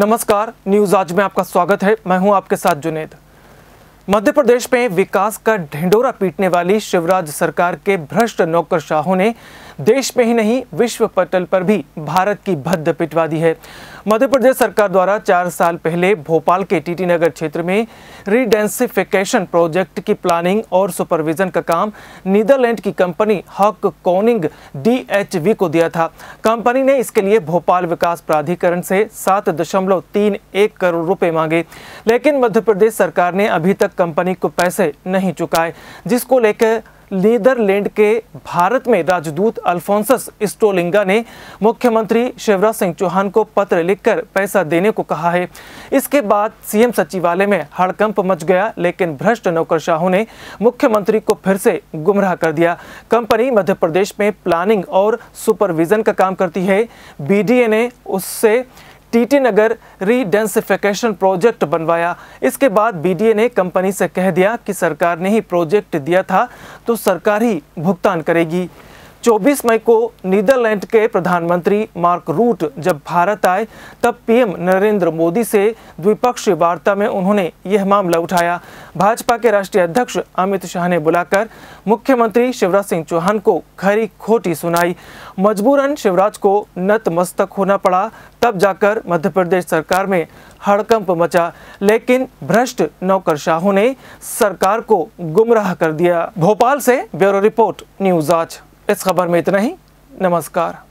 नमस्कार न्यूज आज में आपका स्वागत है मैं हूं आपके साथ जुनेद मध्य प्रदेश में विकास का ढिंडोरा पीटने वाली शिवराज सरकार के भ्रष्ट नौकरशाहों ने देश में ही नहीं विश्व पटल पर भी भारत की भद्द पिटवा दी है मध्य प्रदेश सरकार द्वारा चार साल पहले भोपाल के टीटी नगर क्षेत्र में रिडेंसिफिकेशन प्रोजेक्ट की प्लानिंग और सुपरविजन का काम नीदरलैंड की कंपनी हक कोनिंग डीएचवी को दिया था कंपनी ने इसके लिए भोपाल विकास प्राधिकरण से सात दशमलव तीन एक करोड़ रुपए मांगे लेकिन मध्य प्रदेश सरकार ने अभी तक कंपनी को पैसे नहीं चुकाए जिसको लेकर नीदरलैंड के भारत में राजदूत अल्फोंसस स्टोलिंगा ने मुख्यमंत्री शिवराज सिंह चौहान को पत्र लिखकर पैसा देने को कहा है इसके बाद सीएम सचिवालय में हड़कंप मच गया लेकिन भ्रष्ट नौकरशाहों ने मुख्यमंत्री को फिर से गुमराह कर दिया कंपनी मध्य प्रदेश में प्लानिंग और सुपरविजन का काम करती है बी ने उससे टीटी नगर रीडेंसिफिकेशन प्रोजेक्ट बनवाया इसके बाद बीडीए ने कंपनी से कह दिया कि सरकार ने ही प्रोजेक्ट दिया था तो सरकार ही भुगतान करेगी 24 मई को नीदरलैंड के प्रधानमंत्री मार्क रूट जब भारत आए तब पीएम नरेंद्र मोदी से द्विपक्षीय वार्ता में उन्होंने यह मामला उठाया भाजपा के राष्ट्रीय अध्यक्ष अमित शाह ने बुलाकर मुख्यमंत्री शिवराज सिंह चौहान को खरी खोटी सुनाई मजबूरन शिवराज को नतमस्तक होना पड़ा तब जाकर मध्य प्रदेश सरकार में हड़कंप मचा लेकिन भ्रष्ट नौकर ने सरकार को गुमराह कर दिया भोपाल से ब्यूरो रिपोर्ट न्यूज आज इस खबर में इतना ही नमस्कार